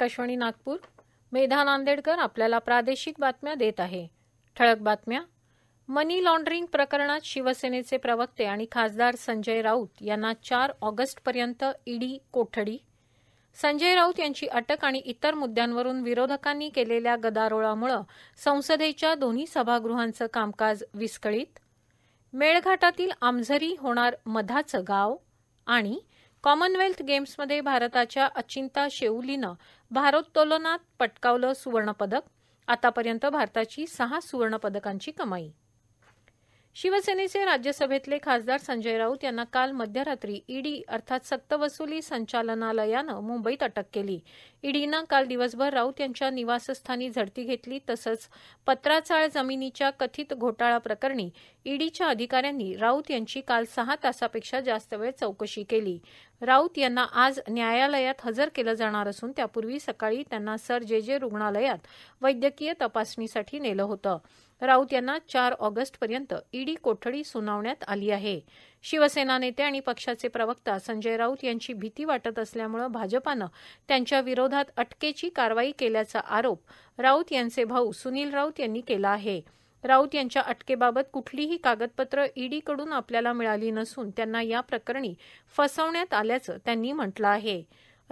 आकाशवाणी नागपूर मेधा नांदेडकर आपल्याला प्रादेशिक बातम्या देत आहे ठळक बातम्या मनी लॉन्ड्रिंग प्रकरणात शिवसेनेचे प्रवक्ते आणि खासदार संजय राऊत यांना चार ऑगस्टपर्यंत ईडी कोठडी संजय राऊत यांची अटक आणि इतर मुद्द्यांवरून विरोधकांनी केलेल्या गदारोळामुळे संसदेच्या दोन्ही सभागृहांचं कामकाज विस्कळीत मेळघाटातील आमझरी होणार मधाचं गाव आणि कॉमनवेल्थ गेम्समध्ये भारताच्या अचिंता शेऊलीनं भारोत्तोलनात पटकावलं सुवर्णपदक आतापर्यंत भारताची सहा सुवर्णपदकांची कमाई शिवसेनेचे राज्यसभेतले खासदार संजय राऊत यांना काल मध्यरात्री ईडी अर्थात सक्तवसुली संचालनालयानं मुंबईत अटक केली ईडीनं काल दिवसभर राऊत यांच्या निवासस्थानी झडती घेतली तसंच पत्राचाळ जमिनीच्या कथित घोटाळा प्रकरणी ईडीच्या अधिकाऱ्यांनी राऊत यांची काल सहा तासापेक्षा जास्त वेळ चौकशी केली राऊत यांना आज न्यायालयात हजर केलं जाणार असून त्यापूर्वी सकाळी त्यांना सर जे जे रुग्णालयात वैद्यकीय तपासणीसाठी नेलं होतं राऊत यांना चार ऑगस्टपर्यंत ईडी कोठडी सुनावण्यात आली आहे शिवसेना नेते आणि पक्षाचे प्रवक्ता संजय राऊत यांची भीती वाटत असल्यामुळे भाजपानं त्यांच्या विरोधात अटकेची कारवाई केल्याचा आरोप राऊत यांचे भाऊ सुनील राऊत यांनी केला आहे राऊत यांच्या अटकेबाबत कुठलीही कागदपत्र ईडीकडून आपल्याला मिळाली नसून त्यांना या प्रकरणी फसवण्यात आल्याचं त्यांनी म्हटलं आहे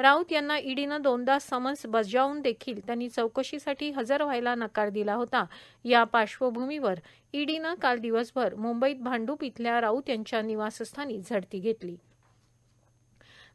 राऊत यांना ईडीनं दोनदा समन्स बजावून देखील त्यांनी चौकशीसाठी हजर व्हायला नकार दिला होता या पार्श्वभूमीवर ईडीनं काल दिवसभर मुंबईत भांडूप इथल्या राऊत यांच्या निवासस्थानी झडती घेतली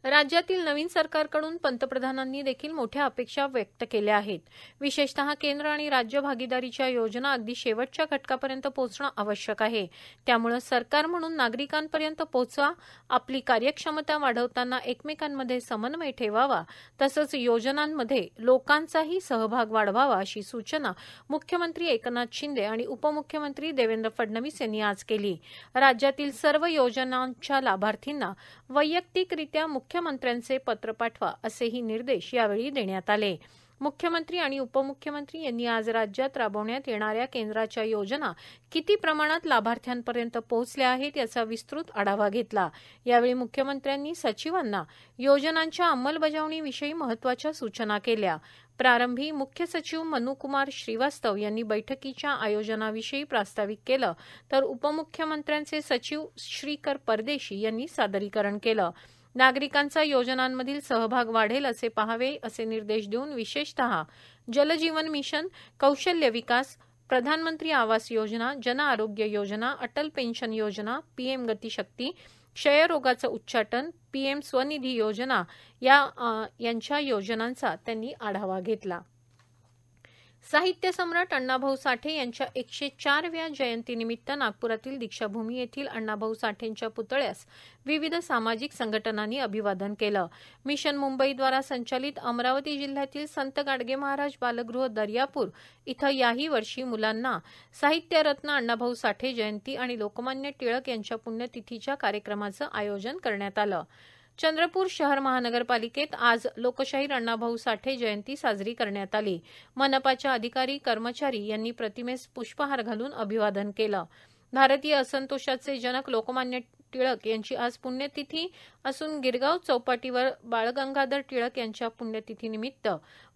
राज्यातील नवीन सरकारकडून पंतप्रधानांनी देखील मोठ्या अपेक्षा व्यक्त केल्या आहेत विशेषतः केंद्र आणि राज्य भागीदारीच्या योजना अगदी शेवटच्या घटकापर्यंत पोहोचणं आवश्यक आहे त्यामुळे सरकार म्हणून नागरिकांपर्यंत पोहोचवा आपली कार्यक्षमता वाढवताना एकमेकांमध्ये समन्वय ठेवावा तसंच योजनांमध्ये लोकांचाही सहभाग वाढवावा अशी सूचना मुख्यमंत्री एकनाथ शिंदे आणि उपमुख्यमंत्री देवेंद्र फडणवीस यांनी आज केली राज्यातील सर्व योजनांच्या लाभार्थींना वैयक्तिकरित्या मुख्य मुख्यमंत्र्यांचे पत्र पाठवा असेही निर्देश यावेळी देण्यात आले मुख्यमंत्री आणि उपमुख्यमंत्री यांनी आज राज्यात राबवण्यात येणाऱ्या केंद्राच्या योजना किती प्रमाणात लाभार्थ्यांपर्यंत पोहोचल्या आहेत याचा विस्तृत आढावा घेतला यावेळी मुख्यमंत्र्यांनी सचिवांना योजनांच्या अंमलबजावणीविषयी महत्वाच्या सूचना केल्या प्रारंभी मुख्य सचिव मनुकुमार श्रीवास्तव यांनी बैठकीच्या आयोजनाविषयी प्रास्ताविक केलं तर उपमुख्यमंत्र्यांचे सचिव श्रीकर परदेशी यांनी सादरीकरण केलं नागरिकांचा योजनांमधील सहभाग वाढेल असे पहावे असे निर्देश देऊन विशेषतः जलजीवन मिशन कौशल्य विकास प्रधानमंत्री आवास योजना जन आरोग्य योजना अटल पेन्शन योजना पीएम गतीशक्ती क्षयरोगाचं उच्चाटन पीएम स्वनिधी योजना या यांच्या योजनांचा त्यांनी आढावा घेतला साहित्य सम्राट अण्णाभाऊ साठे यांच्या एकशे चारव्या जयंतीनिमित्त नागप्रातील दीक्षाभूमी येथील अण्णाभाऊ साठेंच्या पुतळ्यास विविध सामाजिक संघटनांनी अभिवादन केलं मिशन मुंबईद्वारा संचालित अमरावती जिल्ह्यातील संत गाडगे महाराज बालगृह दर्यापूर इथं याही वर्षी मुलांना साहित्यरत्न अण्णाभाऊ साठे जयंती आणि लोकमान्य टिळक यांच्या पुण्यतिथीच्या कार्यक्रमाचं आयोजन करण्यात आलं चंद्रपूर शहर महानगरपालिकेत आज लोकशाहीर अण्णाभाऊ साठे जयंती साजरी करण्यात आली मनपाच्या अधिकारी कर्मचारी यांनी प्रतिमेस पुष्पहार घालून अभिवादन केलं भारतीय असंतोषाचे जनक लोकमान्य टिळक यांची आज पुण्यतिथी असून गिरगाव चौपाटीवर बाळगंगाधर टिळक यांच्या पुण्यतिथीनिमित्त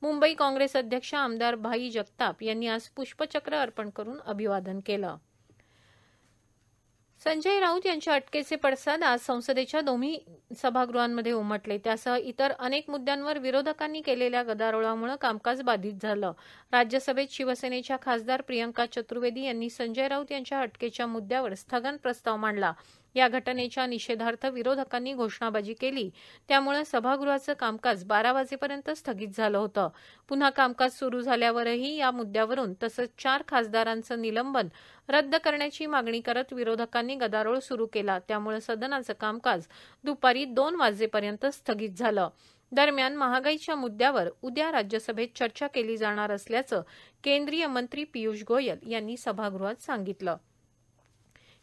मुंबई काँग्रेस अध्यक्ष आमदार भाई जगताप यांनी आज पुष्पचक्र अर्पण करून अभिवादन केलं संजय राऊत यांच्या अटकेचे पडसाद आज संसदेच्या दोन्ही सभागृहांमध्ये उमटले त्यासह इतर अनेक मुद्द्यांवर विरोधकांनी केलेल्या गदारोळामुळे कामकाज बाधित झालं राज्यसभेत शिवसेनेच्या खासदार प्रियंका चतुर्वेदी यांनी संजय राऊत यांच्या अटकेच्या मुद्द्यावर स्थगन प्रस्ताव मांडला या घटनेच्या निषेधार्थ विरोधकांनी घोषणाबाजी केली त्यामुळे सभागृहाचं कामकाज बारा वाजेपर्यंत स्थगित झालं होतं पुन्हा कामकाज सुरू झाल्यावरही या मुद्द्यावरून तसंच चार खासदारांचं निलंबन रद्द करण्याची मागणी करत विरोधकांनी गदारोळ सुरू केला त्यामुळे सदनाचं कामकाज दुपारी दोन वाजेपर्यंत स्थगित झालं दरम्यान महागाईच्या मुद्द्यावर उद्या राज्यसभेत चर्चा केली जाणार असल्याचं केंद्रीय मंत्री पियुष गोयल यांनी सभागृहात सांगितलं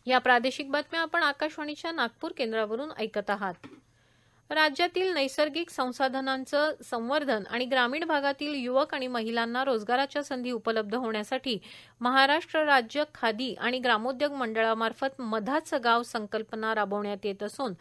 या प्रादेशिक बातम्या आपण आकाशवाणीच्या नागपूर केंद्रावरून ऐकत आहात राज्यातील नैसर्गिक संसाधनांचं संवर्धन आणि ग्रामीण भागातील युवक आणि महिलांना रोजगाराच्या संधी उपलब्ध होण्यासाठी महाराष्ट्र राज्य खादी आणि ग्रामोद्योग मंडळामार्फत मधाचं गाव संकल्पना राबवण्यात येत असून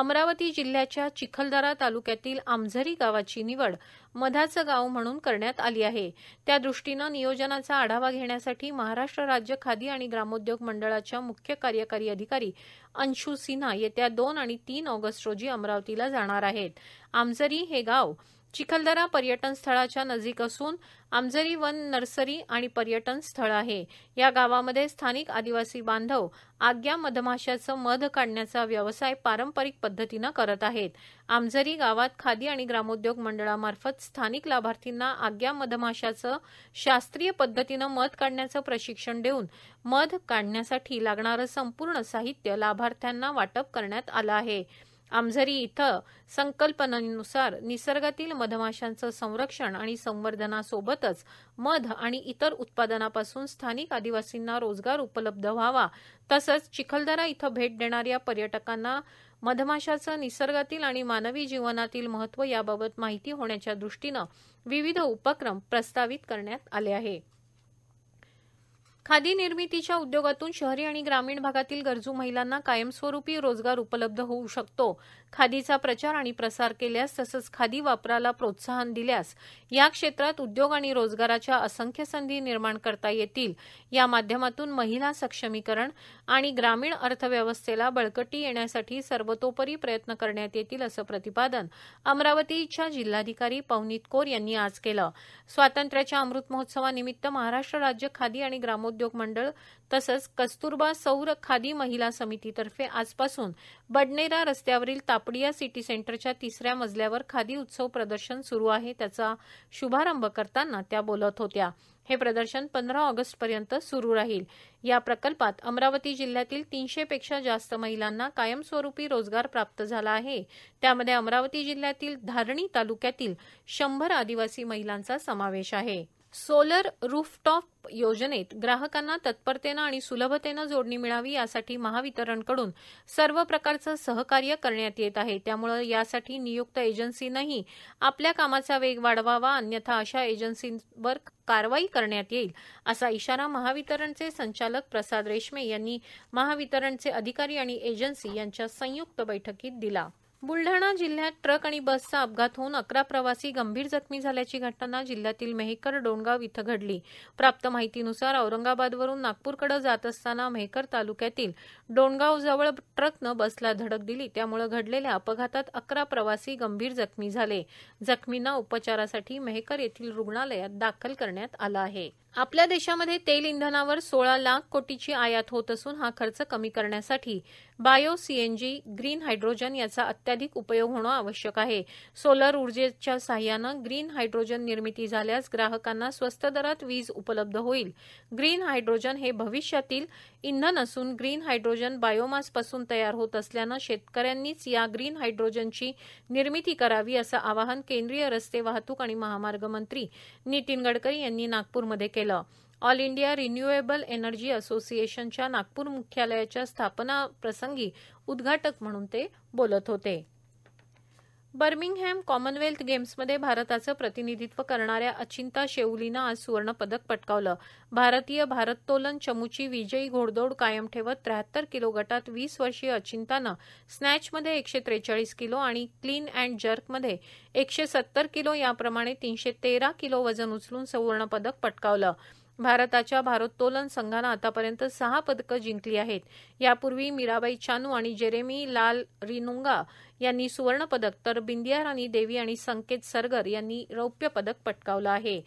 अमरावती जिल्ह्याच्या चिखलदरा तालुक्यातील आमझरी गावाची निवड मधाचं गाव म्हणून करण्यात आली आहे त्या दृष्टीनं नियोजनाचा आढावा घेण्यासाठी महाराष्ट्र राज्य खादी आणि ग्रामोद्योग मंडळाच्या मुख्य कार्यकारी अधिकारी अंशू सिन्हा येत्या दोन आणि तीन ऑगस्ट रोजी अमरावतीला जाणार आहेत आमझरी हे गाव चिखलदरा पर्यटन स्थळाच्या नजीक असून आमझरी वन नर्सरी आणि पर्यटन स्थळ आहे या गावामध्ये स्थानिक आदिवासी बांधव आग्या मधमाशाचं मध काढण्याचा व्यवसाय पारंपरिक पद्धतीनं करत आहेत आमझरी गावात खादी आणि ग्रामोद्योग मंडळामार्फत स्थानिक लाभार्थींना आग्या मधमाशाचं शास्त्रीय पद्धतीनं मध काढण्याचं प्रशिक्षण देऊन मध काढण्यासाठी लागणारं संपूर्ण साहित्य लाभार्थ्यांना वाटप करण्यात आलं आहे आमझरी इथं संकल्पनेनुसार निसर्गातील मधमाशांचं संरक्षण आणि संवर्धनासोबतच मध आणि इतर उत्पादनापासून स्थानिक आदिवासींना रोजगार उपलब्ध व्हावा तसंच चिखलदरा इथं भेट देणाऱ्या पर्यटकांना मधमाशाचं निसर्गातील आणि मानवी जीवनातील महत्त्व याबाबत माहिती होण्याच्या दृष्टीनं विविध उपक्रम प्रस्तावित करण्यात आले आहेत खादी निर्मितीच्या उद्योगातून शहरी आणि ग्रामीण भागातील गरजू महिलांना कायमस्वरूपी रोजगार उपलब्ध होऊ शकतो खादीचा प्रचार आणि प्रसार केल्यास तसंच खादी वापराला प्रोत्साहन दिल्यास या क्षेत्रात उद्योग आणि रोजगाराच्या असंख्य संधी निर्माण करता येतील या माध्यमातून महिला सक्षमीकरण आणि ग्रामीण अर्थव्यवस्थेला बळकटी येण्यासाठी सर्वतोपरी प्रयत्न करण्यात येतील असं प्रतिपादन अमरावतीच्या जिल्हाधिकारी पवनीत कोर यांनी आज केलं स्वातंत्र्याच्या अमृत महोत्सवानिमित्त महाराष्ट्र राज्य खादी आणि ग्रामोद्योग मंडळ तसंच कस्तुरबा सौर खादी महिला समितीतर्फे आजपासून बडनेरा रस्त्यावरील तापडिया सिटी सेंटरच्या तिसऱ्या मजल्यावर खादी उत्सव प्रदर्शन सुरू आहे त्याचा शुभारंभ करताना त्या बोलत होत्या हे प्रदर्शन पंधरा ऑगस्टपर्यंत सुरू राहील या प्रकल्पात अमरावती जिल्ह्यातील पेक्षा जास्त महिलांना कायमस्वरूपी रोजगार प्राप्त झाला आहे त्यामध्ये अमरावती जिल्ह्यातील धारणी तालुक्यातील शंभर आदिवासी महिलांचा समावेश आहे सोलर रूफटॉप योजनेत ग्राहकांना तत्परतेनं आणि सुलभतेनं जोडणी मिळावी यासाठी महावितरणकडून सर्व प्रकारचं सहकार्य करण्यात येत आहे त्यामुळे यासाठी नियुक्त एजन्सीनंही आपल्या कामाचा वेग वाढवावा अन्यथा अशा एजन्सींवर कारवाई करण्यात येईल असा इशारा महावितरणचे संचालक प्रसाद रेशमे यांनी महावितरणचे अधिकारी आणि एजन्सी यांच्या संयुक्त बैठकीत दिला बुलढाणा जिल्ह्यात ट्रक आणि बसचा अपघात होऊन अकरा प्रवासी गंभीर जखमी झाल्याची घटना जिल्ह्यातील मेहकर डोणगाव इथं घडली प्राप्त माहितीनुसार औरंगाबादवरून नागपूरकडे जात असताना मेहकर तालुक्यातील डोणगावजवळ ट्रकनं बसला धडक दिली त्यामुळे घडलेल्या अपघातात अकरा प्रवासी गंभीर जखमी झाले जखमींना उपचारासाठी मेहकर येथील रुग्णालयात दाखल करण्यात आलं आहे आपल्या देशामध्ये तेल इंधनावर सोळा लाख कोटीची आयात होत असून हा खर्च कमी करण्यासाठी बायो सीएनजी ग्रीन हायड्रोजन याचा अत्याधिक उपयोग होणं आवश्यक आहे सोलर ऊर्जेच्या सहाय्यानं ग्रीन हायड्रोजन निर्मिती झाल्यास ग्राहकांना स्वस्त दरात वीज उपलब्ध होईल ग्रीन हायड्रोजन हे भविष्यातील इंधन असून ग्रीन हायड्रोजन बायोमासपासून तयार होत असल्यानं शेतकऱ्यांनीच या ग्रीन हायड्रोजनची निर्मिती करावी असं आवाहन केंद्रीय रस्ते वाहतूक आणि महामार्ग मंत्री नितीन गडकरी यांनी नागपूरमध्ये केलं केलं ऑल इंडिया रिन्युएबल एनर्जी असोसिएशनच्या नागपूर मुख्यालयाच्या स्थापना प्रसंगी उद्घाटक म्हणून ते बोलत होते बर्मिंगहॅम कॉमनवेल्थ गेम्समध्ये भारताचं प्रतिनिधित्व करणाऱ्या अचिंता शेवलीनं आज सुवर्णपदक पटकावलं भारतीय भारोत्तोलन चमूची विजयी घोडदौड कायम ठेवत त्र्याहत्तर किलो गटात वीस वर्षीय अचिंतानं स्नॅचमध्ये एकशे त्रेचाळीस किलो आणि क्लीन अँड जर्कमध्ये एकशे सत्तर किलो याप्रमाणे तीनशे तेरा किलो वजन उचलून सुवर्णपदक पटकावलं भारताच्या भारोत्तोलन संघानं आतापर्यंत सहा पदकं जिंकली आहेत यापूर्वी मीराबाई चानू आणि जेरेमी लाल रिनुंगा यांनी सुवर्णपदक तर बिंदिया राणी देवी आणि संकेत सरगर यांनी रौप्य पदक पटकावलं आहे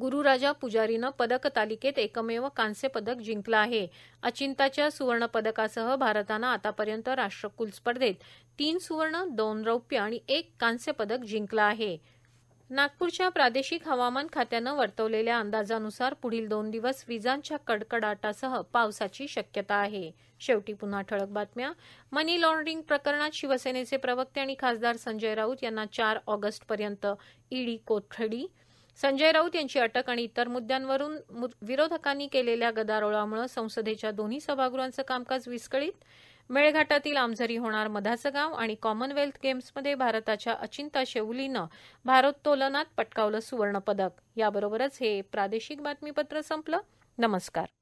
गुरुराजा पुजारीनं पदक तालिकेत एकमेव कांस्य पदक जिंकलं आहे अचिंताच्या सुवर्ण पदकासह भारतानं आतापर्यंत राष्ट्रकुल स्पर्धेत तीन सुवर्ण दोन रौप्य आणि एक कांस्य पदक जिंकलं आहे नागपूरच्या प्रादेशिक हवामान खात्यानं वर्तवलेल्या अंदाजानुसार पुढील दोन दिवस विजांच्या कडकडाटासह पावसाची शक्यता आहे शेवटी पुन्हा ठळक बातम्या मनी लॉन्ड्रिंग प्रकरणात शिवसेनेचे प्रवक्ते आणि खासदार संजय राऊत यांना चार ऑगस्टपर्यंत ईडी कोठडी संजय राऊत यांची अटक आणि इतर मुद्द्यांवरून विरोधकांनी केलेल्या गदारोळामुळे संसदेच्या दोन्ही सभागृहांचं कामकाज विस्कळीत मेळघाटातील आमझरी होणार मधाचं गाव आणि कॉमनवेल्थ गेम्समध्ये भारताच्या अचिंता शेवलीनं भारोत्तोलनात पटकावलं सुवर्णपदक याबरोबरच हे प्रादेशिक बातमीपत्र संपलं नमस्कार